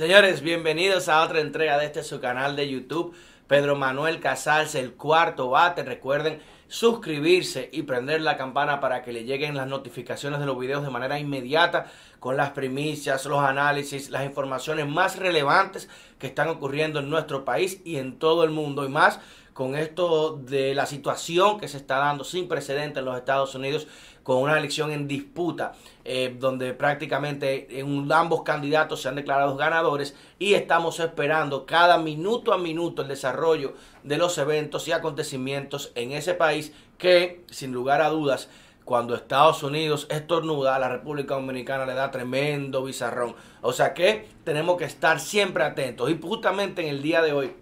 Señores, bienvenidos a otra entrega de este su canal de YouTube. Pedro Manuel Casals, el cuarto bate. Recuerden suscribirse y prender la campana para que le lleguen las notificaciones de los videos de manera inmediata con las primicias, los análisis, las informaciones más relevantes que están ocurriendo en nuestro país y en todo el mundo y más con esto de la situación que se está dando sin precedentes en los Estados Unidos, con una elección en disputa, eh, donde prácticamente en ambos candidatos se han declarado ganadores y estamos esperando cada minuto a minuto el desarrollo de los eventos y acontecimientos en ese país que, sin lugar a dudas, cuando Estados Unidos estornuda, la República Dominicana le da tremendo bizarrón. O sea que tenemos que estar siempre atentos. Y justamente en el día de hoy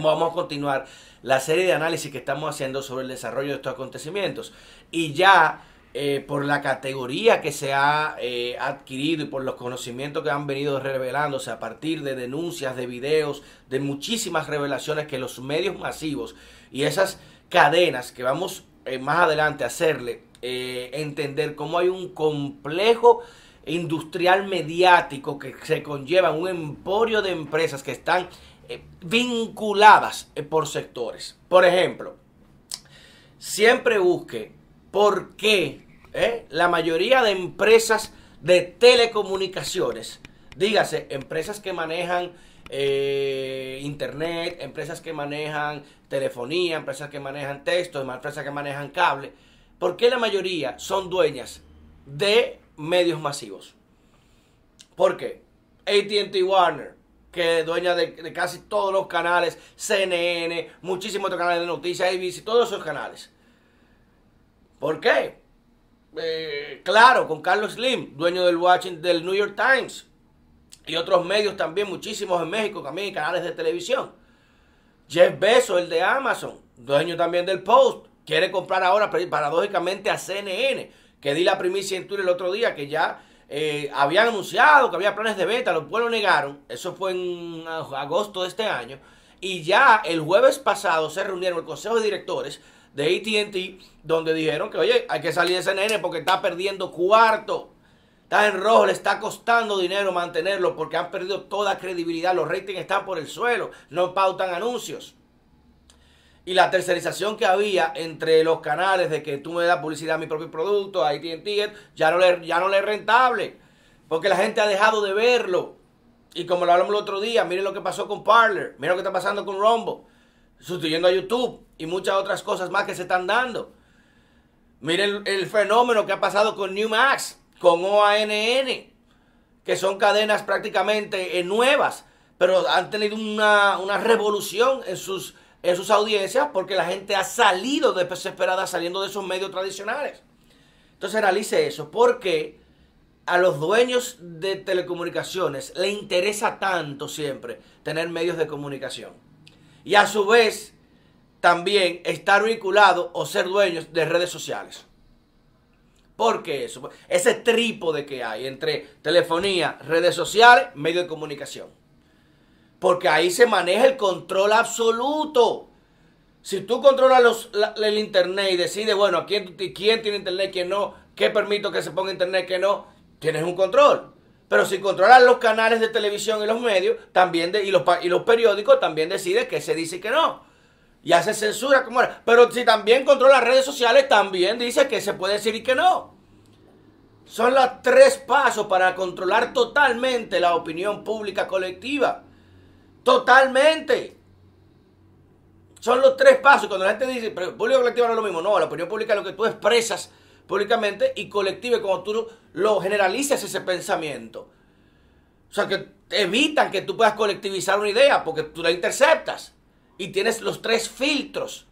vamos a continuar la serie de análisis que estamos haciendo sobre el desarrollo de estos acontecimientos. Y ya eh, por la categoría que se ha eh, adquirido y por los conocimientos que han venido revelándose a partir de denuncias, de videos, de muchísimas revelaciones que los medios masivos y esas cadenas que vamos eh, más adelante a hacerle entender cómo hay un complejo industrial mediático que se conlleva un emporio de empresas que están eh, vinculadas eh, por sectores. Por ejemplo, siempre busque por qué eh, la mayoría de empresas de telecomunicaciones, dígase, empresas que manejan internet, empresas que manejan telefonía, empresas que manejan texto empresas que manejan cable, ¿por qué la mayoría son dueñas de medios masivos? ¿Por qué? ATT Warner, que es dueña de, casi todos los canales, CNN, muchísimos otros canales de noticias, ABC, todos esos canales. ¿Por qué? Eh, claro, con Carlos Slim, dueño del, watching del New York Times y otros medios también, muchísimos en México, también canales de televisión. Jeff Bezos, el de Amazon, dueño también del Post, quiere comprar ahora paradójicamente a CNN, que di la primicia en Twitter el otro día que ya eh, habían anunciado que había planes de beta, los pueblos negaron, eso fue en agosto de este año, y ya el jueves pasado se reunieron el Consejo de Directores de ATT, donde dijeron que, oye, hay que salir de CNN porque está perdiendo cuarto, está en rojo, le está costando dinero mantenerlo porque han perdido toda credibilidad, los ratings están por el suelo, no pautan anuncios y la tercerización que había entre los canales de que tú me das publicidad a mi propio producto, ahí AT&T, ya no le, ya no le es rentable, porque la gente ha dejado de verlo. Y como lo hablamos el otro día, miren lo que pasó con Parler, miren lo que está pasando con Rombo. sustituyendo a YouTube y muchas otras cosas más que se están dando. Miren el fenómeno que ha pasado con New Max con OANN, que son cadenas prácticamente eh, nuevas, pero han tenido una, una revolución en sus en sus audiencias porque la gente ha salido desesperada saliendo de esos medios tradicionales. Entonces analice eso, porque a los dueños de telecomunicaciones le interesa tanto siempre tener medios de comunicación. Y a su vez también estar vinculado o ser dueños de redes sociales. ¿Por qué eso? Ese trípode que hay entre telefonía, redes sociales, medio de comunicación. Porque ahí se maneja el control absoluto. Si tú controlas el internet y decides, bueno, quién, quién tiene internet, quién no, qué permito que se ponga internet, qué no, tienes un control. Pero si controlas los canales de televisión y los medios también y, los, y los periódicos, también decides qué se dice y qué no. Y hace censura como Pero si también controlas redes sociales, también dice que se puede decir y que no. Son los tres pasos para controlar totalmente la opinión pública colectiva. Totalmente. Son los tres pasos. Cuando la gente dice, pero público colectivo no es lo mismo. No, la opinión pública es lo que tú expresas públicamente y es cuando tú lo generalizas ese pensamiento. O sea, que evitan que tú puedas colectivizar una idea porque tú la interceptas y tienes los tres filtros.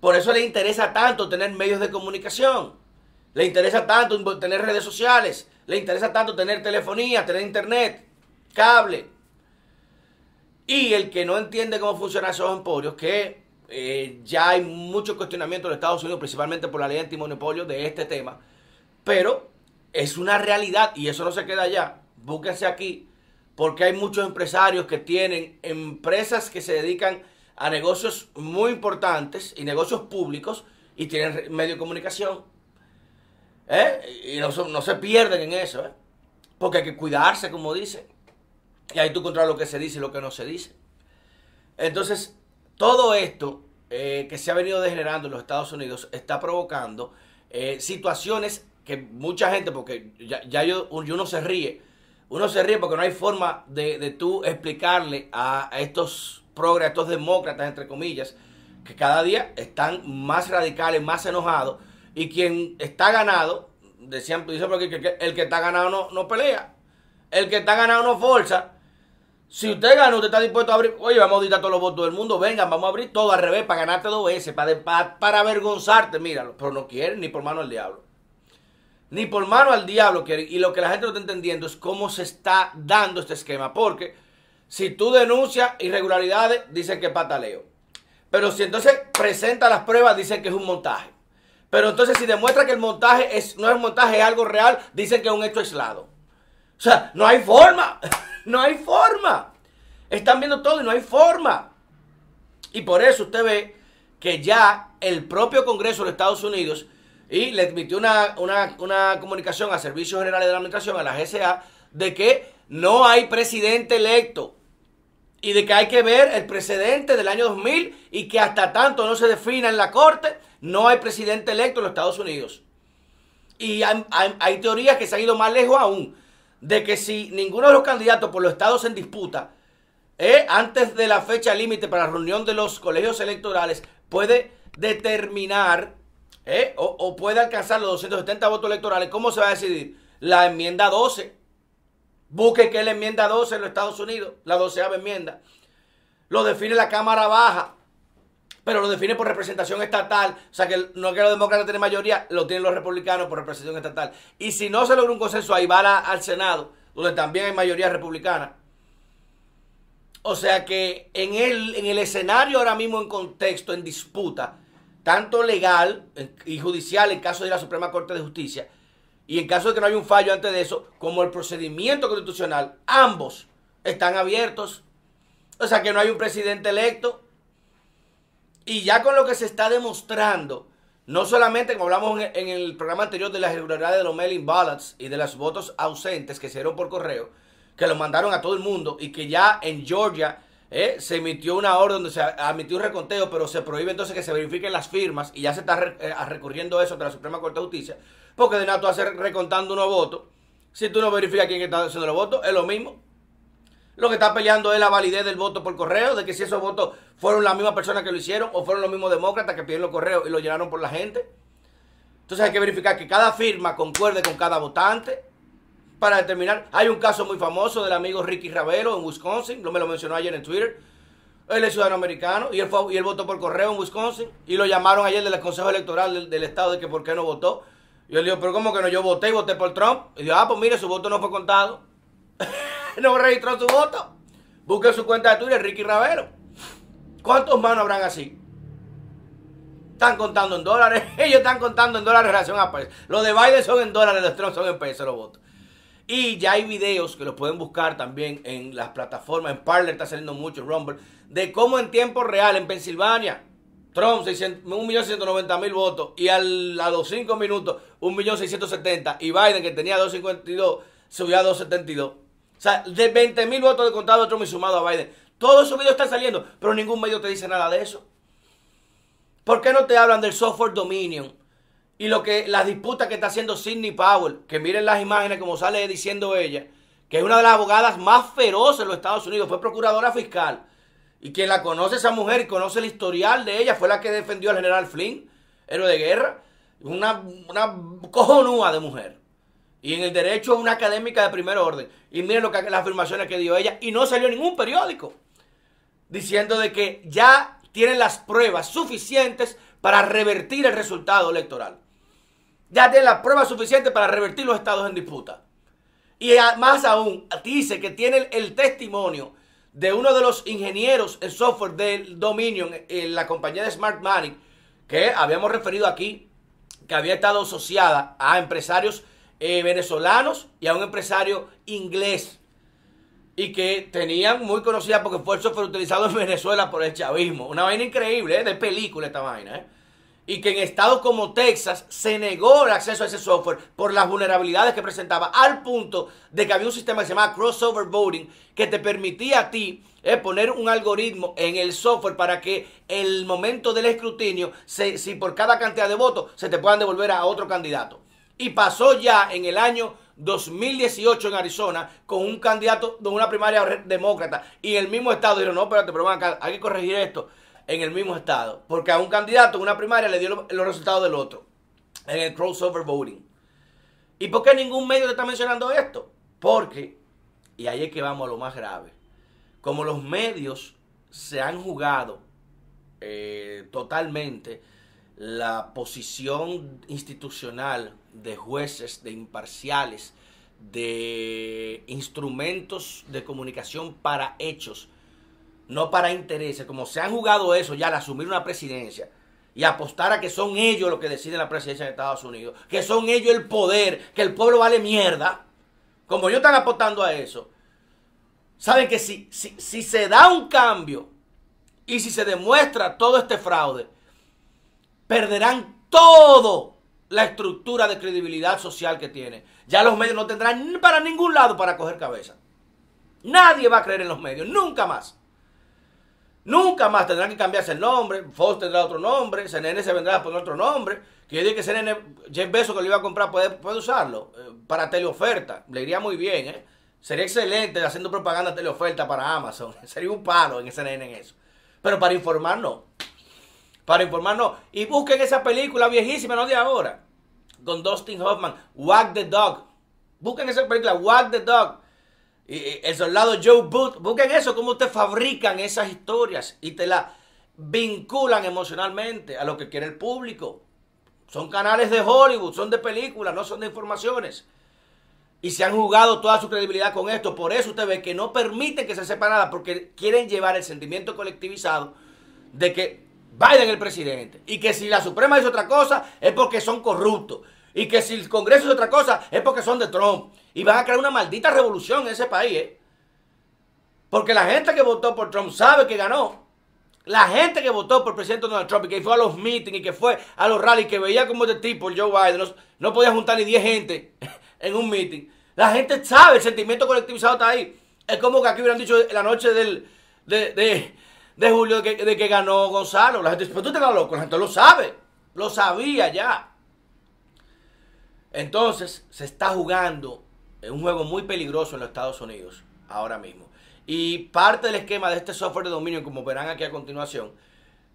Por eso le interesa tanto tener medios de comunicación. Le interesa tanto tener redes sociales. Le interesa tanto tener telefonía, tener internet, cable. Y el que no entiende cómo funcionan esos emporios, que eh, ya hay mucho cuestionamiento en Estados Unidos, principalmente por la ley antimonopolio de este tema, pero es una realidad y eso no se queda allá. Búsquense aquí, porque hay muchos empresarios que tienen empresas que se dedican a negocios muy importantes y negocios públicos y tienen medio de comunicación. ¿eh? Y no, se pierden en eso, ¿eh? porque hay que cuidarse, como dicen. Y ahí tú controlas lo que se dice y lo que no se dice. Entonces, todo esto eh, que se ha venido degenerando en los Estados Unidos está provocando eh, situaciones que mucha gente, porque ya, yo, uno se ríe, uno se ríe porque no hay forma de, tú explicarle a, estos progres, a estos demócratas, entre comillas, que cada día están más radicales, más enojados, y quien está ganado, decían, dicen porque el que, está ganado no, no pelea, el que está ganado no forza, si usted gana, usted está dispuesto a abrir. Oye, vamos a auditar todos los votos del mundo. Vengan, vamos a abrir todo al revés para ganarte dos veces, para, para, avergonzarte. Míralo. Pero no quieren ni por mano al diablo. Ni por mano al diablo quieren. Y lo que la gente no está entendiendo es cómo se está dando este esquema. Porque si tú denuncias irregularidades, dicen que es pataleo. Pero si entonces presenta las pruebas, dicen que es un montaje. Pero entonces si demuestra que el montaje es, no es un montaje, es algo real, dicen que es un hecho aislado. O sea, no hay forma. No hay forma. Están viendo todo y no hay forma. Y por eso usted ve que ya el propio Congreso de los Estados Unidos y le emitió una, comunicación a Servicios Generales de la Administración, a la GSA, de que no hay presidente electo y de que hay que ver el precedente del año 2000 y que hasta tanto no se defina en la Corte, no hay presidente electo en los Estados Unidos. Y hay, hay teorías que se han ido más lejos aún de que si ninguno de los candidatos por los estados en disputa, eh, antes de la fecha límite para la reunión de los colegios electorales, puede determinar eh, o, puede alcanzar los 270 votos electorales, ¿cómo se va a decidir? La enmienda 12. Busque que es la enmienda 12 en los Estados Unidos, la 12 enmienda. Lo define la Cámara Baja pero lo define por representación estatal. O sea, que no es que los demócratas tienen mayoría, lo tienen los republicanos por representación estatal. Y si no se logra un consenso, ahí va al Senado, donde también hay mayoría republicana. O sea que en el, en el escenario ahora mismo en contexto, en disputa, tanto legal y judicial en caso de la Suprema Corte de Justicia, y en caso de que no haya un fallo antes de eso, como el procedimiento constitucional, ambos están abiertos. O sea que no hay un presidente electo, y ya con lo que se está demostrando, no solamente como hablamos en el programa anterior de la irregularidades de los mail-in ballots y de los votos ausentes que se dieron por correo, que los mandaron a todo el mundo y que ya en Georgia eh, se emitió una orden donde se admitió un reconteo, pero se prohíbe entonces que se verifiquen las firmas y ya se está eh, recurriendo eso de la Suprema Corte de Justicia, porque de nada tú hacer recontando unos votos, si tú no verificas quién está haciendo los votos, es lo mismo. Lo que está peleando es la validez del voto por correo, de que si esos votos fueron las mismas personas que lo hicieron o fueron los mismos demócratas que pidieron los correos y lo llenaron por la gente. Entonces hay que verificar que cada firma concuerde con cada votante para determinar. Hay un caso muy famoso del amigo Ricky Ravero en Wisconsin, lo me lo mencionó ayer en Twitter. Él es ciudadano americano y él, votó por correo en Wisconsin y lo llamaron ayer del Consejo Electoral del, Estado de que por qué no votó. Yo le dijo pero ¿cómo que no? Yo voté y voté por Trump. Y dijo, ah, pues mire, su voto no fue contado. no registró su voto. Busque su cuenta de Twitter, Ricky Ravero. ¿Cuántos manos habrán así? Están contando en dólares. Ellos están contando en dólares en relación a países. Los de Biden son en dólares, los de Trump son en pesos los votos. Y ya hay videos que los pueden buscar también en las plataformas. En Parler está saliendo mucho, Rumble. De cómo en tiempo real en Pensilvania Trump 1.190.000 votos y al, a los 5 minutos 1.670. y Biden que tenía 2.52 subió a 2.72. O sea, de 20 mil votos de contado otro mi sumado a Biden. Todos esos videos están saliendo, pero ningún medio te dice nada de eso. ¿Por qué no te hablan del software Dominion? Y lo que las disputas que está haciendo Sidney Powell, que miren las imágenes como sale diciendo ella, que es una de las abogadas más feroces en los Estados Unidos, fue procuradora fiscal. Y quien la conoce esa mujer y conoce el historial de ella, fue la que defendió al general Flynn, héroe de guerra. Una, una cojonúa de mujer. Y en el derecho una académica de primer orden. Y miren lo que, las afirmaciones que dio ella. Y no salió ningún periódico diciendo de que ya tienen las pruebas suficientes para revertir el resultado electoral. Ya tienen las pruebas suficientes para revertir los estados en disputa. Y más aún, dice que tiene el testimonio de uno de los ingenieros en software del Dominion, en la compañía de Smart Money, que habíamos referido aquí, que había estado asociada a empresarios eh, venezolanos y a un empresario inglés y que tenían muy conocida porque fue software utilizado en Venezuela por el chavismo. Una vaina increíble, eh, de película esta vaina. Eh. Y que en estados como Texas se negó el acceso a ese software por las vulnerabilidades que presentaba, al punto de que había un sistema que se llamaba Crossover Voting que te permitía a ti poner un algoritmo en el software para que el momento del escrutinio, se, si por cada cantidad de votos, se te puedan devolver a otro candidato. Y pasó ya en el año 2018 en Arizona con un candidato de una primaria demócrata y en el mismo estado dijeron, no, espérate, pero acá, hay que corregir esto en el mismo estado, porque a un candidato en una primaria le dio los resultados del otro, en el crossover voting. ¿Y por qué ningún medio te está mencionando esto? Porque, y ahí es que vamos a lo más grave, como los medios se han jugado eh, totalmente, la posición institucional de jueces, de imparciales, de instrumentos de comunicación para hechos, no para intereses, como se han jugado eso ya al asumir una presidencia y apostar a que son ellos los que deciden la presidencia de Estados Unidos, que son ellos el poder, que el pueblo vale mierda, como ellos están apostando a eso, saben que si, si se da un cambio y si se demuestra todo este fraude, perderán todo la estructura de credibilidad social que tiene. Ya los medios no tendrán para ningún lado para coger cabeza. Nadie va a creer en los medios, nunca más. Nunca más tendrán que cambiarse el nombre, Fox tendrá otro nombre, CNN se vendrá a poner otro nombre. Quiere decir que CNN, Jeff Bezos que lo iba a comprar, puede, puede usarlo eh, para teleoferta. Le iría muy bien, ¿eh? Sería excelente haciendo propaganda teleoferta para Amazon. Sería un palo en CNN en eso. Pero para informar, no para informarnos. Y busquen esa película viejísima, no de ahora, con Dustin Hoffman, Wag the Dog. Busquen esa película, Wag the Dog. Y el soldado Joe Booth. Busquen eso, cómo te fabrican esas historias y te las vinculan emocionalmente a lo que quiere el público. Son canales de Hollywood, son de películas, no son de informaciones. Y se han jugado toda su credibilidad con esto. Por eso usted ve que no permiten que se sepa nada, porque quieren llevar el sentimiento colectivizado de que Biden el presidente. Y que si la Suprema dice otra cosa es porque son corruptos. Y que si el Congreso dice otra cosa es porque son de Trump. Y van a crear una maldita revolución en ese país. ¿eh? Porque la gente que votó por Trump sabe que ganó. La gente que votó por el presidente Donald Trump y que fue a los meetings y que fue a los rallies, que veía como de este tipo, el Joe Biden, no, podía juntar ni 10 gente en un meeting. La gente sabe, el sentimiento colectivizado está ahí. Es como que aquí hubieran dicho la noche del, de, de julio de que, ganó Gonzalo. La gente dice, pero tú te la loco, la gente lo sabe, lo sabía ya. Entonces, se está jugando un juego muy peligroso en los Estados Unidos ahora mismo. Y parte del esquema de este software de dominio, como verán aquí a continuación,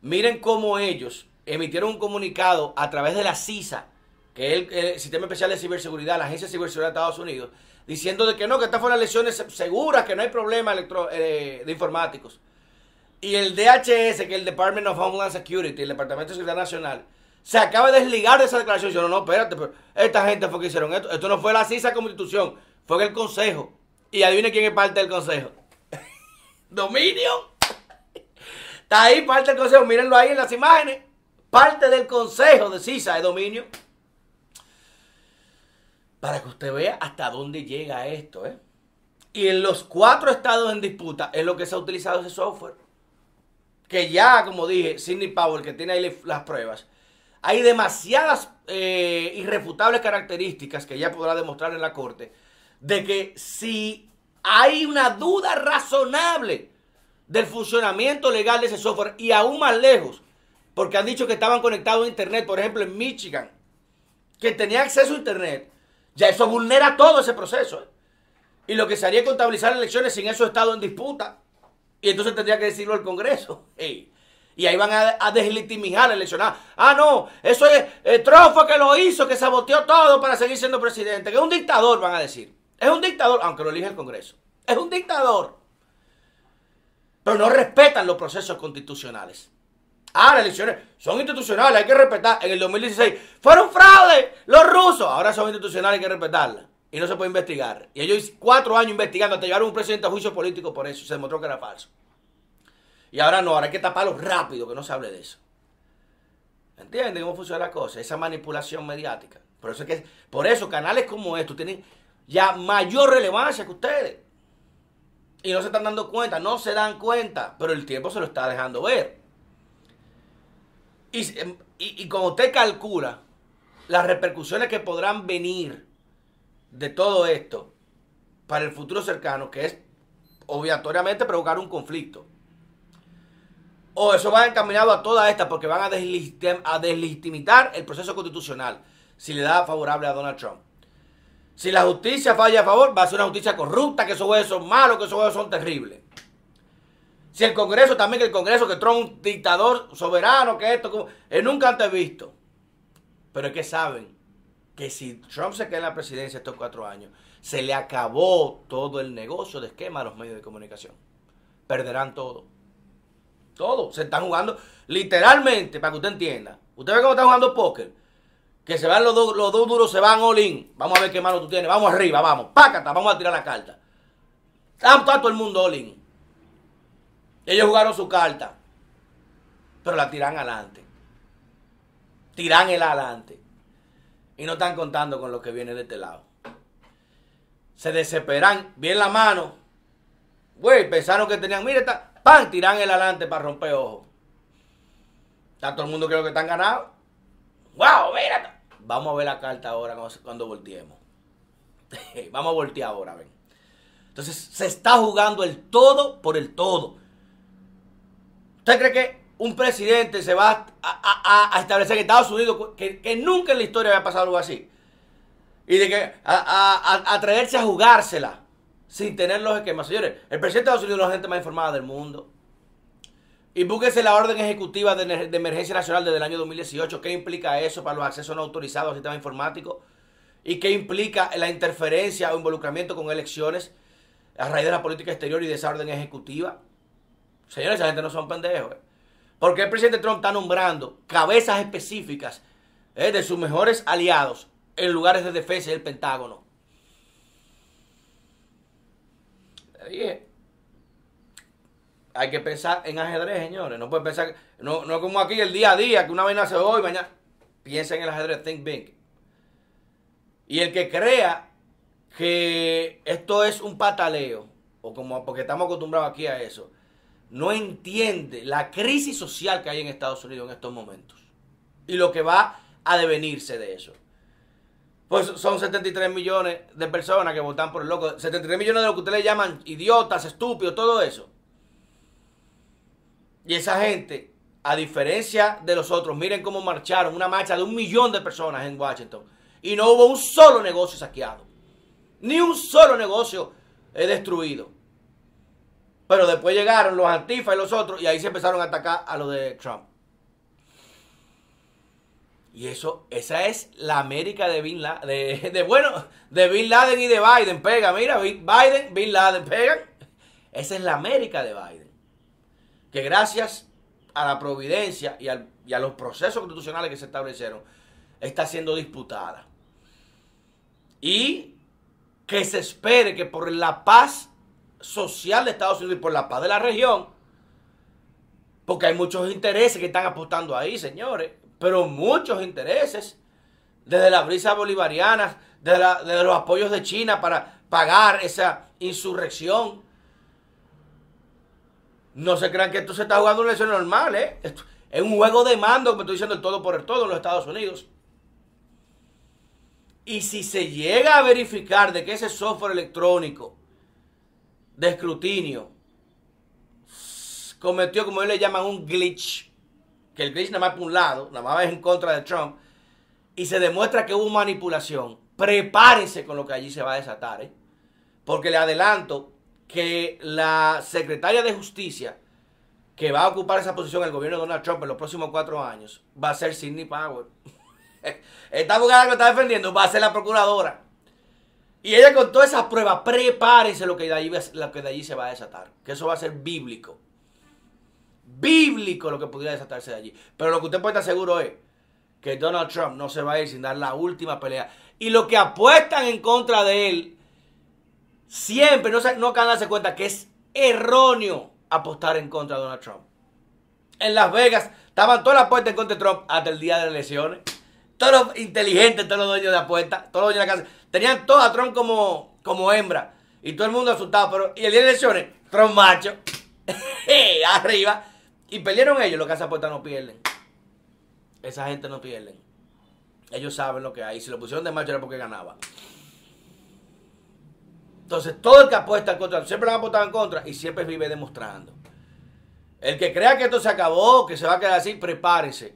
miren cómo ellos emitieron un comunicado a través de la CISA, que es el, Sistema Especial de Ciberseguridad, la Agencia de Ciberseguridad de Estados Unidos, diciendo de que no, que estas fueron lesiones seguras, que no hay problema eh, de informáticos. Y el DHS, que es el Department of Homeland Security, el Departamento de Seguridad Nacional, se acaba de desligar de esa declaración. Yo no, no, espérate, pero esta gente fue que hicieron esto. Esto no fue la CISA Constitución, fue el Consejo. Y adivine quién es parte del Consejo. Dominio. Está ahí parte del Consejo. Mírenlo ahí en las imágenes. Parte del Consejo de CISA de Dominio. Para que usted vea hasta dónde llega esto, ¿eh? Y en los cuatro estados en disputa es lo que se ha utilizado ese software que ya, como dije, Sidney Powell, que tiene ahí las pruebas, hay demasiadas eh, irrefutables características que ya podrá demostrar en la corte de que si hay una duda razonable del funcionamiento legal de ese software y aún más lejos, porque han dicho que estaban conectados a Internet, por ejemplo, en Michigan, que tenía acceso a Internet, ya eso vulnera todo ese proceso. ¿eh? Y lo que se haría es contabilizar elecciones sin esos estados en disputa. Y entonces tendría que decirlo al Congreso. Y ahí van a, a deslegitimizar, a Ah, no, eso es el eh, trofo que lo hizo, que saboteó todo para seguir siendo presidente. Que es un dictador, van a decir. Es un dictador, aunque lo elige el Congreso. Es un dictador. Pero no respetan los procesos constitucionales. Ah, las elecciones son institucionales, hay que respetar. En el 2016 fueron fraude los rusos. Ahora son institucionales, hay que respetarlas y no se puede investigar. Y ellos cuatro años investigando hasta llevaron un presidente a juicio político por eso. Se demostró que era falso. Y ahora no, ahora hay que taparlo rápido, que no se hable de eso. ¿Entienden cómo funciona la cosa? Esa manipulación mediática. Por eso, que, por eso canales como estos tienen ya mayor relevancia que ustedes. Y no se están dando cuenta, no se dan cuenta, pero el tiempo se lo está dejando ver. Y, como usted calcula las repercusiones que podrán venir de todo esto para el futuro cercano, que es obligatoriamente provocar un conflicto. O eso va encaminado a toda esta porque van a, deslegitim a el proceso constitucional si le da favorable a Donald Trump. Si la justicia falla a favor, va a ser una justicia corrupta, que esos jueces son malos, que esos jueces son terribles. Si el Congreso también, que el Congreso, que Trump un dictador soberano, que esto, Es nunca antes visto. Pero es que saben que si Trump se queda en la presidencia estos cuatro años, se le acabó todo el negocio de esquema a los medios de comunicación. Perderán todo. Todo. Se están jugando, literalmente, para que usted entienda. Usted ve cómo están jugando póker. Que se van los dos, duros, se van all in. Vamos a ver qué mano tú tienes. Vamos arriba, vamos. Pácata, vamos a tirar la carta. Está, todo el mundo all in. Ellos jugaron su carta. Pero la tiran adelante. Tiran el adelante y no están contando con lo que viene de este lado. Se desesperan, bien la mano. Güey, pensaron que tenían, mira, pan, tiran el adelante para romper ojo. Está todo el mundo creo que están ganados. ¡Wow! Mira. Vamos a ver la carta ahora cuando volteemos. Vamos a voltear ahora, ven. Entonces se está jugando el todo por el todo. ¿Usted cree que un presidente se va a, establecer en Estados Unidos, que, nunca en la historia había pasado algo así, y de que a, atreverse a jugársela sin tener los esquemas. Señores, el presidente de Estados Unidos es la gente más informada del mundo. Y búsquese la orden ejecutiva de, emergencia nacional desde el año 2018. ¿Qué implica eso para los accesos no autorizados al sistema informático? ¿Y qué implica la interferencia o involucramiento con elecciones a raíz de la política exterior y de esa orden ejecutiva? Señores, esa gente no son pendejos. Eh. Porque el presidente Trump está nombrando cabezas específicas eh, de sus mejores aliados en lugares de defensa del Pentágono. hay que pensar en ajedrez, señores. No puede pensar, no, no como aquí el día a día, que una vaina se hoy, mañana. Piensa en el ajedrez, think big. Y el que crea que esto es un pataleo, o como porque estamos acostumbrados aquí a eso, no entiende la crisis social que hay en Estados Unidos en estos momentos y lo que va a devenirse de eso. Pues son 73 millones de personas que votan por el loco. 73 millones de lo que ustedes llaman idiotas, estúpidos, todo eso. Y esa gente, a diferencia de los otros, miren cómo marcharon una marcha de un millón de personas en Washington. Y no hubo un solo negocio saqueado. Ni un solo negocio destruido. Pero después llegaron los antifa y los otros y ahí se empezaron a atacar a los de Trump. Y eso, esa es la América de Bin Laden, de, bueno, de y de Biden. Pega, mira, Biden, Bin Laden, pega. Esa es la América de Biden. Que gracias a la providencia y, y a los procesos constitucionales que se establecieron, está siendo disputada. Y que se espere que por la paz social de Estados Unidos y por la paz de la región, porque hay muchos intereses que están apostando ahí, señores, pero muchos intereses, desde las brisas bolivarianas, desde, los apoyos de China para pagar esa insurrección. No se crean que esto se está jugando una elección normal, ¿eh? es un juego de mando, como estoy diciendo, el todo por el todo en los Estados Unidos. Y si se llega a verificar de que ese software electrónico de escrutinio cometió, como ellos le llaman, un glitch, que el glitch nada más por un lado, nada más es en contra de Trump, y se demuestra que hubo manipulación, prepárense con lo que allí se va a desatar, ¿eh? porque le adelanto que la secretaria de justicia que va a ocupar esa posición en el gobierno de Donald Trump en los próximos cuatro años va a ser Sidney Powell. Esta abogada que está defendiendo va a ser la procuradora. Y ella con toda esa prueba, prepárense lo que, de allí, que de allí se va a desatar. Que eso va a ser bíblico. Bíblico lo que pudiera desatarse de allí. Pero lo que usted puede estar seguro es que Donald Trump no se va a ir sin dar la última pelea. Y lo que apuestan en contra de él, siempre, no, se, no darse cuenta que es erróneo apostar en contra de Donald Trump. En Las Vegas estaban todas las apuestas en contra de Trump hasta el día de las elecciones todos los inteligentes, todos los dueños de apuestas, todos los dueños de la casa, tenían todos a Trump como, como hembra. Y todo el mundo asustado. Pero, y el día de elecciones, Trump macho, eh, arriba. Y perdieron ellos, los que casas apuestas no pierden. Esa gente no pierden. Ellos saben lo que hay. si lo pusieron de macho era porque ganaba. Entonces, todo el que apuesta en contra, siempre lo han apostado en contra y siempre vive demostrando. El que crea que esto se acabó, que se va a quedar así, prepárense.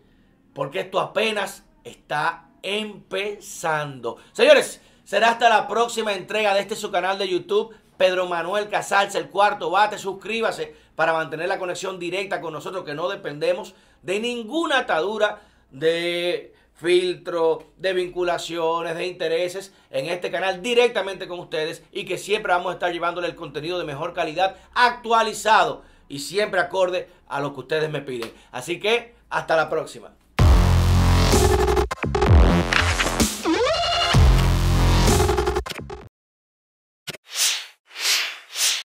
Porque esto apenas está empezando. Señores, será hasta la próxima entrega de este su canal de YouTube. Pedro Manuel Casals, el cuarto bate, suscríbase para mantener la conexión directa con nosotros, que no dependemos de ninguna atadura de filtro, de vinculaciones, de intereses en este canal directamente con ustedes y que siempre vamos a estar llevándole el contenido de mejor calidad actualizado y siempre acorde a lo que ustedes me piden. Así que hasta la próxima.